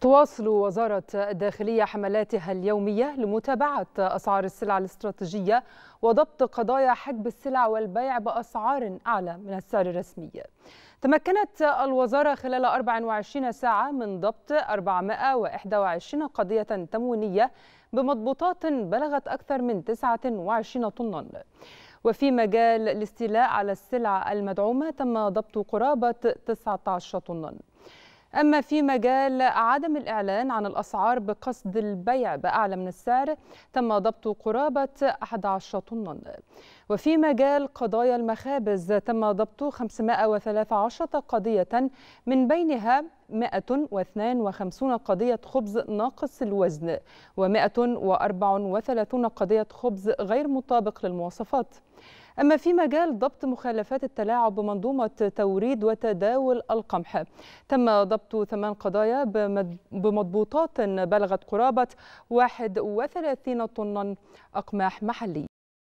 تواصل وزارة الداخلية حملاتها اليومية لمتابعة أسعار السلع الاستراتيجية وضبط قضايا حجب السلع والبيع بأسعار أعلى من السعر الرسمي تمكنت الوزارة خلال 24 ساعة من ضبط 421 قضية تموينية بمضبوطات بلغت أكثر من 29 طناً وفي مجال الاستيلاء على السلع المدعومة تم ضبط قرابة 19 طناً أما في مجال عدم الإعلان عن الأسعار بقصد البيع بأعلى من السعر تم ضبط قرابة 11 طنا وفي مجال قضايا المخابز تم ضبط 513 قضية من بينها 152 قضية خبز ناقص الوزن و134 قضية خبز غير مطابق للمواصفات أما في مجال ضبط مخالفات التلاعب بمنظومة توريد وتداول القمح تم ضبط ثمان قضايا بمضبوطات بلغت قرابة 31 طنا أقماح محلي